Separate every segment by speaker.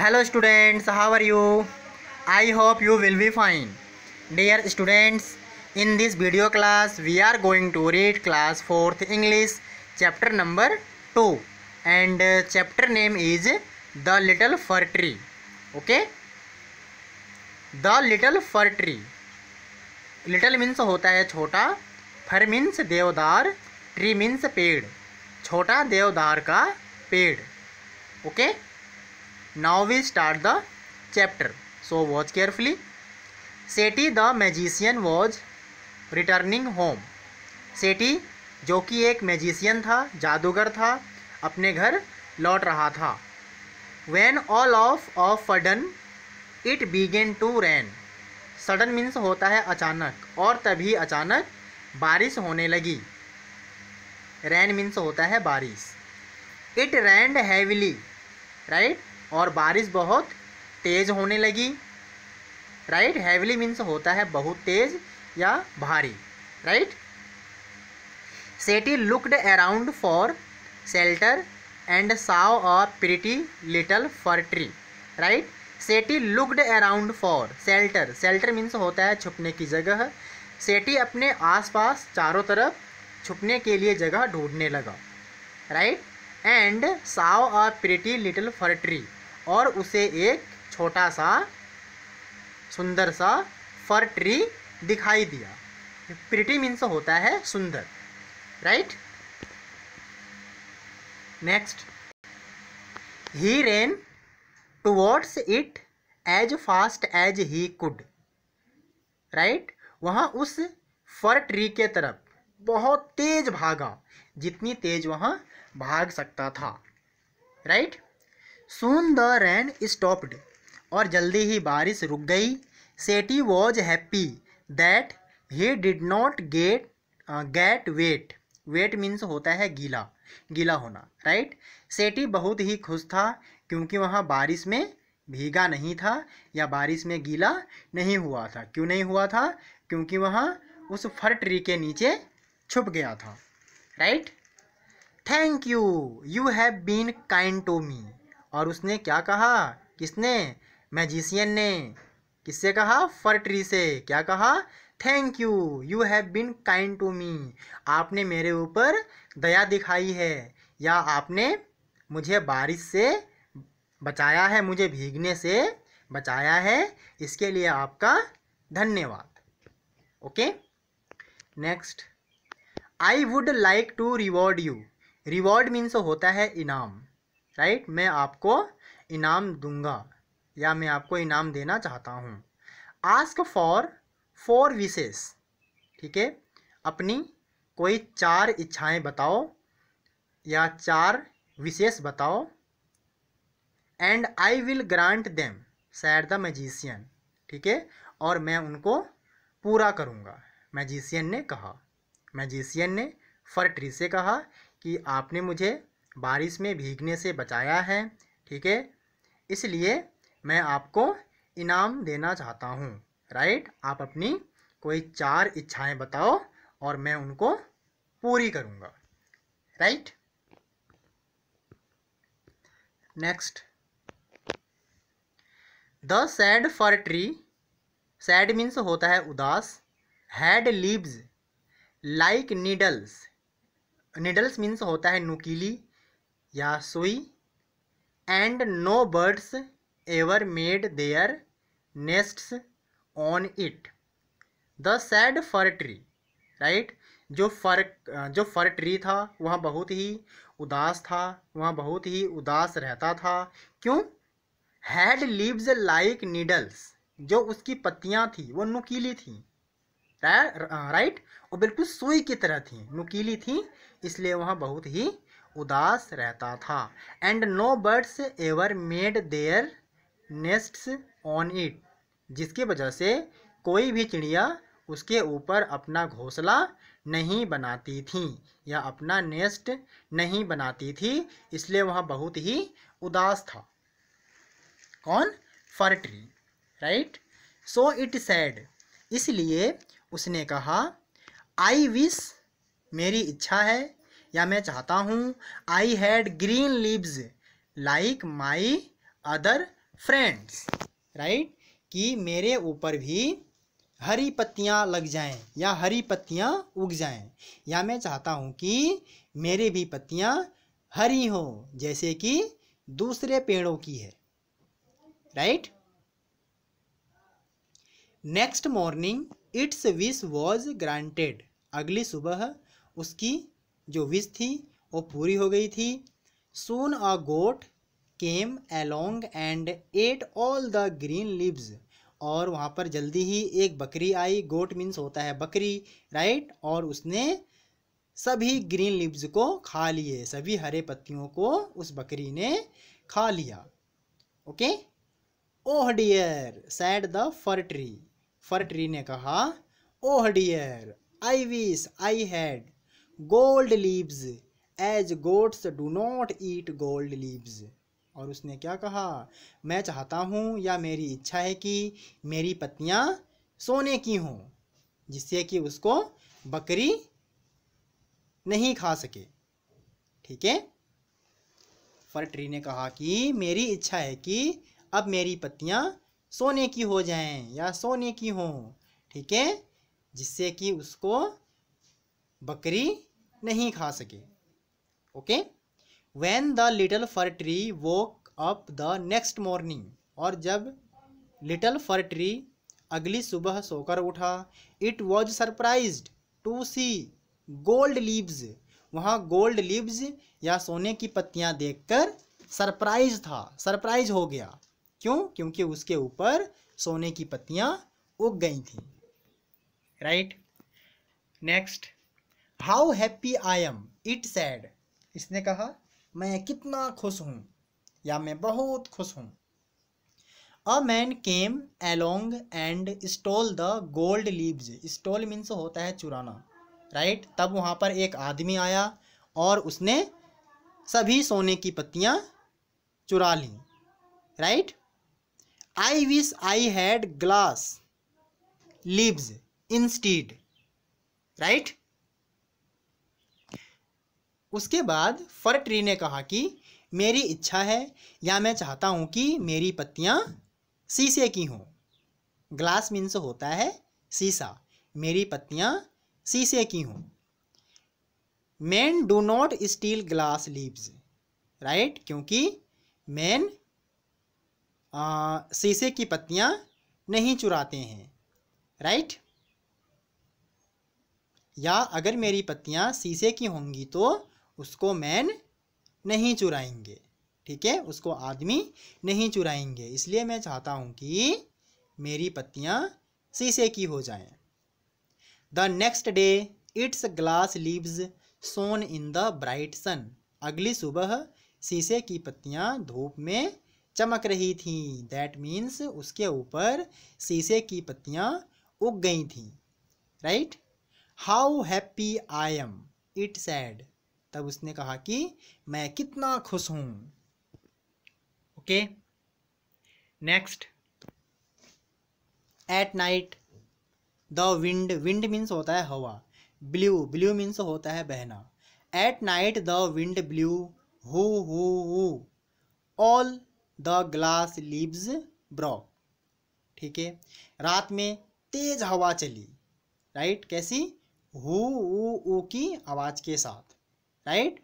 Speaker 1: Hello students how are you I hope you will be fine dear students in this video class we are going to read class fourth English chapter number two and chapter name is the little fir tree okay the little fir tree little means होता है छोटा fir means देवदार tree means पेड़ छोटा देवदार का पेड़ okay okay? Now we start the chapter so watch carefully Setti the magician was returning home Setti जो कि एक मैजिशियन था जादूगर था अपने घर लौट रहा था when all of of sudden it began to rain sudden means होता है अचानक और तभी अचानक बारिश होने लगी रैन मीन्स होता है बारिश इट रैंड हैविली राइट और बारिश बहुत तेज़ होने लगी राइट हैवली मीन्स होता है बहुत तेज़ या भारी right Setti looked around for shelter and saw a pretty little fir tree right Setti looked around for shelter shelter means होता है छुपने की जगह सेटी अपने आसपास चारों तरफ छुपने के लिए जगह ढूंढने लगा right and saw a pretty little fir tree और उसे एक छोटा सा सुंदर सा फर ट्री दिखाई दिया प्रिटी मीन्स होता है सुंदर right next he ran towards it as fast as he could right वहाँ उस फर ट्री के तरफ बहुत तेज भागा जितनी तेज वहाँ भाग सकता था right right? Soon the rain stopped और जल्दी ही बारिश रुक गई Setti was happy that he did not get get wet wet means होता है गीला गीला होना राइट सेटी बहुत ही खुश था क्योंकि वहाँ बारिश में भीगा नहीं था या बारिश में गीला नहीं हुआ था क्यों नहीं हुआ था क्योंकि वहाँ उस फर ट्री के नीचे छुप गया था right thank you you have been kind to me और उसने क्या कहा किसने मैजिशियन ने किससे कहा ट्री से क्या कहा thank you you have been kind to me आपने मेरे ऊपर दया दिखाई है या आपने मुझे बारिश से बचाया है मुझे भीगने से बचाया है इसके लिए आपका धन्यवाद okay next I would like to reward you reward means होता है इनाम राइट मैं आपको इनाम दूंगा या मैं आपको इनाम देना चाहता हूँ आस्क फॉर फोर विशेष ठीक है अपनी कोई चार इच्छाएं बताओ या चार विशेष बताओ and I will grant them said the magician ठीक है और मैं उनको पूरा करूँगा मैजिशियन ने कहा मैजिशियन ने फर ट्री से कहा कि आपने मुझे बारिश में भीगने से बचाया है ठीक है इसलिए मैं आपको इनाम देना चाहता हूँ राइट आप अपनी कोई चार इच्छाएं बताओ और मैं उनको पूरी करूँगा right next the sad fir tree sad means होता है उदास had leaves like needles needles means होता है नुकीली यासुई and no birds ever made their nests on it the sad fir tree right जो फर जो फर ट्री था वह बहुत ही उदास था वह बहुत ही उदास रहता था क्यों हैड लीव्स लाइक नीडल्स जो उसकी पत्तियां थी वो नुकीली थी राइट और बिल्कुल सुई की तरह थी नुकीली थी इसलिए वह बहुत ही उदास रहता था and no birds ever made their nests on it जिसकी वजह से कोई भी चिड़िया उसके ऊपर अपना घोंसला नहीं बनाती थी या अपना नेस्ट नहीं बनाती थी इसलिए वह बहुत ही उदास था कौन fir tree right so it said इसलिए उसने कहा आई विश मेरी इच्छा है या मैं चाहता हूँ I had green leaves like my other friends right कि मेरे ऊपर भी हरी पत्तियाँ लग जाएं या हरी पत्तियाँ उग जाएं या मैं चाहता हूँ कि मेरे भी पत्तियाँ हरी हो जैसे कि दूसरे पेड़ों की है right next morning its wish was granted अगली सुबह उसकी जो विश थी वो पूरी हो गई थी soon a goat came along and ate all the green leaves और वहाँ पर जल्दी ही एक बकरी आई गोट मीन्स होता है बकरी राइट और उसने सभी ग्रीन लिव्स को खा लिए सभी हरे पत्तियों को उस बकरी ने खा लिया okay oh dear said the fir tree fir tree ने कहा oh dear I wish I had gold leaves as goats do not eat gold leaves और उसने क्या कहा मैं चाहता हूँ या मेरी इच्छा है कि मेरी पत्नियाँ सोने की हों जिससे कि उसको बकरी नहीं खा सके ठीक है ट्री ने कहा कि मेरी इच्छा है कि अब मेरी पत्तियाँ सोने की हो जाएं या सोने की हों ठीक है जिससे कि उसको बकरी नहीं खा सके okay when the little fir tree woke up the next morning और जब लिटल फर ट्री अगली सुबह सोकर उठा it was surprise to see gold leaves वहाँ गोल्ड लीव्स या सोने की पत्तियाँ देखकर सरप्राइज था सरप्राइज हो गया क्यों क्योंकि उसके ऊपर सोने की पत्तियाँ उग गई थी right next how happy I am it said इसने कहा मैं कितना खुश हूँ या मैं बहुत खुश हूँ a man came along and stole the gold leaves stole means होता है चुराना राइट तब वहाँ पर एक आदमी आया और उसने सभी सोने की पत्तियाँ चुरा ली right I wish I had glass leaves instead right उसके बाद फर ट्री ने कहा कि मेरी इच्छा है या मैं चाहता हूँ कि मेरी पत्तियाँ शीशे की हों ग्लास मीन्स होता है शीशा मेरी पत्तियाँ शीशे की हों man do not steal glass leaves right क्योंकि मैन शीशे की पत्तियाँ नहीं चुराते हैं राइट या अगर मेरी पत्तियाँ शीशे की होंगी तो उसको मैन नहीं चुराएंगे ठीक है उसको आदमी नहीं चुराएंगे इसलिए मैं चाहता हूँ कि मेरी पत्तियाँ शीशे की हो जाएं। The next day its glass leaves shone in the bright sun अगली सुबह शीशे की पत्तियाँ धूप में चमक रही थीं दैट मीन्स उसके ऊपर शीशे की पत्तियाँ उग गई थीं right how happy I am it said तब उसने कहा कि मैं कितना खुश हूं okay next at night the wind wind means होता है हवा ब्लू ब्लू मीन्स होता है बहना at night the wind blew हु हु हु all the glass leaves broke ठीक है रात में तेज हवा चली राइट कैसी हु की आवाज़ के साथ राइट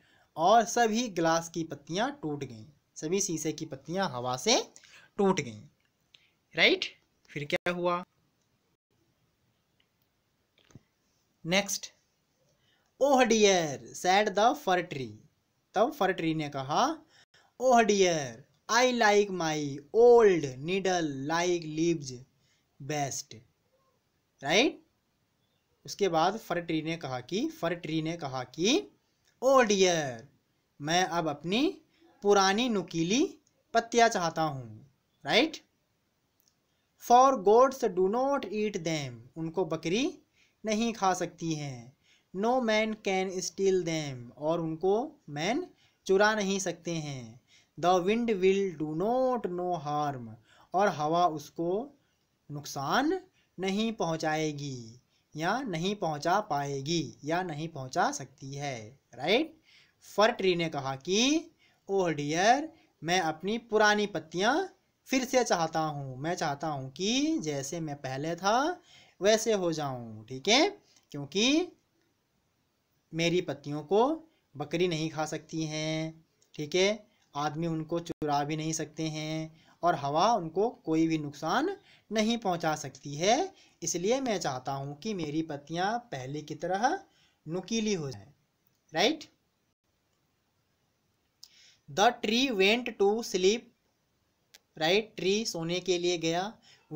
Speaker 1: और सभी ग्लास की पत्तियां टूट गईं सभी शीशे की पत्तियां हवा से टूट गईं राइट फिर क्या हुआ next oh dear said the fir tree तब फर ट्री ने कहा oh dear I like my old needle like leaves best right उसके बाद फर ट्री ने कहा कि फर ट्री ने कहा कि ओ oh डियर मैं अब अपनी पुरानी नुकीली पत्तियाँ चाहता हूँ right for goats do not eat them उनको बकरी नहीं खा सकती हैं no man can steal them और उनको मैन चुरा नहीं सकते हैं the wind will do not no harm और हवा उसको नुकसान नहीं पहुंचाएगी या नहीं पहुंचा पाएगी या नहीं पहुंचा सकती है राइट ट्री ने कहा कि ओह oh डियर मैं अपनी पुरानी पत्तियां फिर से चाहता हूँ मैं चाहता हूँ कि जैसे मैं पहले था वैसे हो जाऊँ ठीक है क्योंकि मेरी पत्तियों को बकरी नहीं खा सकती हैं ठीक है आदमी उनको चुरा भी नहीं सकते हैं और हवा उनको कोई भी नुकसान नहीं पहुंचा सकती है इसलिए मैं चाहता हूँ कि मेरी पत्तियाँ पहले की तरह नुकीली हो जाए right the tree went to sleep right tree सोने के लिए गया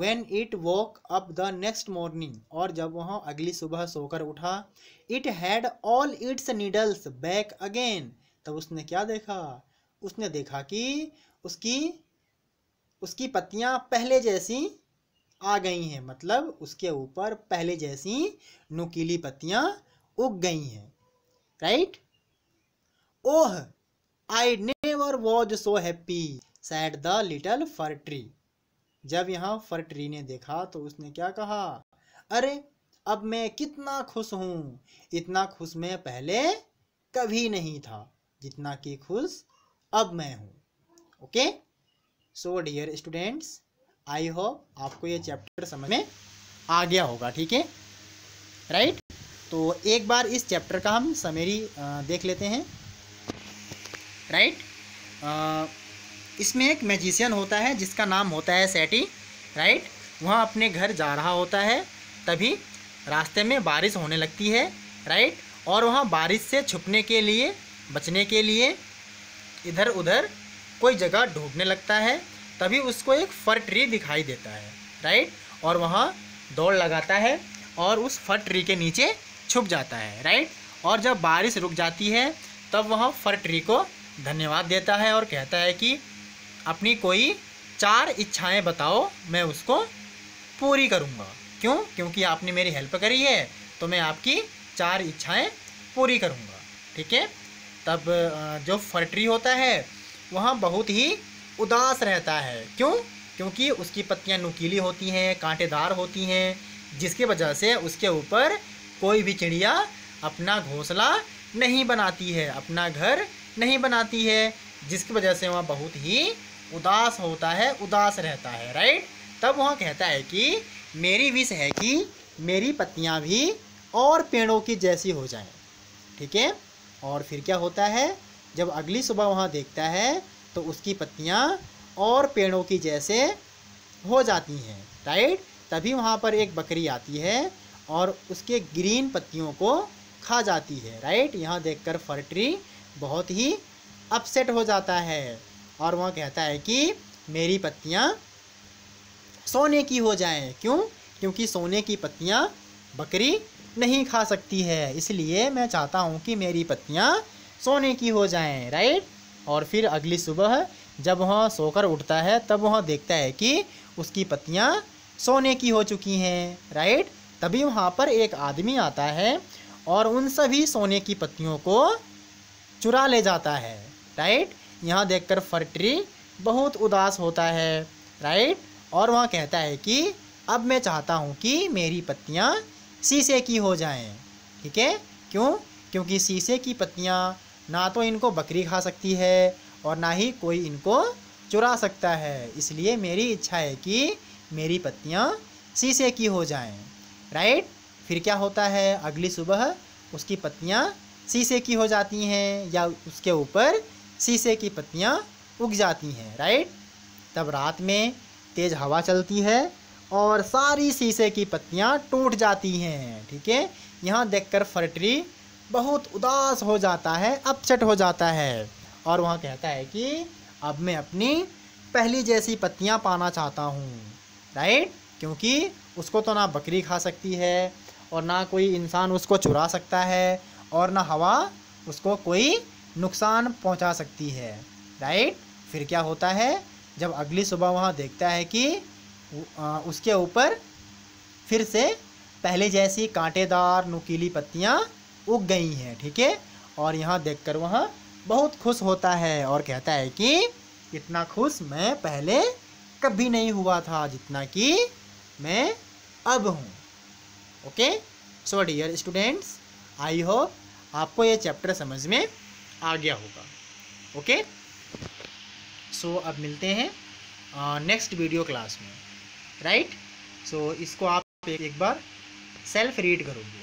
Speaker 1: when it woke up the next morning और जब वह अगली सुबह सोकर उठा it had all its needles back again तब उसने क्या देखा उसने देखा कि उसकी उसकी पत्तियां पहले जैसी आ गई हैं मतलब उसके ऊपर पहले जैसी नुकीली पत्तियां उग गई हैं right oh I never was so happy said the little fir tree जब यहाँ फर ट्री ने देखा तो उसने क्या कहा अरे अब मैं कितना खुश हूँ इतना खुश मैं पहले कभी नहीं था जितना कि खुश अब मैं हूँ okay so dear students I hope आपको ये चैप्टर समझ में आ गया होगा ठीक है राइट तो एक बार इस चैप्टर का हम समेरी देख लेते हैं राइट इसमें एक मैजिशियन होता है जिसका नाम होता है सेटी राइट वह अपने घर जा रहा होता है तभी रास्ते में बारिश होने लगती है राइट और वहाँ बारिश से छुपने के लिए बचने के लिए इधर उधर कोई जगह ढूंढने लगता है तभी उसको एक फर ट्री दिखाई देता है राइट और वहाँ दौड़ लगाता है और उस फर ट्री के नीचे छुप जाता है राइट और जब बारिश रुक जाती है तब वह फर ट्री को धन्यवाद देता है और कहता है कि अपनी कोई चार इच्छाएं बताओ मैं उसको पूरी करूँगा क्यों क्योंकि आपने मेरी हेल्प करी है तो मैं आपकी चार इच्छाएं पूरी करूँगा ठीक है तब जो फर्ट्री होता है वह बहुत ही उदास रहता है क्यों क्योंकि उसकी पत्तियां नुकीली होती हैं कांटेदार होती हैं जिसकी वजह से उसके ऊपर कोई भी चिड़िया अपना घोंसला नहीं बनाती है अपना घर नहीं बनाती है जिसकी वजह से वह बहुत ही उदास होता है उदास रहता है राइट तब वह कहता है कि मेरी विश है कि मेरी पत्तियाँ भी और पेड़ों की जैसी हो जाएं ठीक है और फिर क्या होता है जब अगली सुबह वहाँ देखता है तो उसकी पत्तियाँ और पेड़ों की जैसे हो जाती हैं राइट तभी वहाँ पर एक बकरी आती है और उसके ग्रीन पत्तियों को खा जाती है राइट यहाँ देखकर फर ट्री बहुत ही अपसेट हो जाता है और वह कहता है कि मेरी पत्तियाँ सोने की हो जाएं क्यों क्योंकि सोने की पत्तियाँ बकरी नहीं खा सकती है इसलिए मैं चाहता हूँ कि मेरी पत्तियाँ सोने की हो जाएं राइट और फिर अगली सुबह जब वह सोकर उठता है तब वह देखता है कि उसकी पत्तियाँ सोने की हो चुकी हैं राइट तभी वहाँ पर एक आदमी आता है और उन सभी सोने की पत्तियों को चुरा ले जाता है राइट यहाँ देखकर फर्ट्री बहुत उदास होता है राइट और वहाँ कहता है कि अब मैं चाहता हूँ कि मेरी पत्तियाँ शीशे की हो जाएं ठीक है क्यों क्योंकि शीशे की पत्तियाँ ना तो इनको बकरी खा सकती है और ना ही कोई इनको चुरा सकता है इसलिए मेरी इच्छा है कि मेरी पत्तियाँ शीशे की हो जाएं राइट फिर क्या होता है अगली सुबह उसकी पत्तियाँ शीशे की हो जाती हैं या उसके ऊपर शीशे की पत्तियाँ उग जाती हैं राइट तब रात में तेज़ हवा चलती है और सारी शीशे की पत्तियाँ टूट जाती हैं ठीक है यहाँ देखकर फरटरी बहुत उदास हो जाता है अपसेट हो जाता है और वहाँ कहता है कि अब मैं अपनी पहली जैसी पत्तियाँ पाना चाहता हूँ राइट क्योंकि उसको तो ना बकरी खा सकती है और ना कोई इंसान उसको चुरा सकता है और ना हवा उसको कोई नुकसान पहुंचा सकती है राइट फिर क्या होता है जब अगली सुबह वहाँ देखता है कि उसके ऊपर फिर से पहले जैसी कांटेदार नुकीली पत्तियाँ उग गई हैं ठीक है और यहाँ देखकर वहाँ बहुत खुश होता है और कहता है कि इतना खुश मैं पहले कभी नहीं हुआ था जितना कि मैं अब हूँ okay so dear students I hope आपको ये चैप्टर समझ में आ गया होगा ओके सो so, अब मिलते हैं नेक्स्ट वीडियो क्लास में राइट right? सो so, इसको आप एक बार सेल्फ रीड करोगे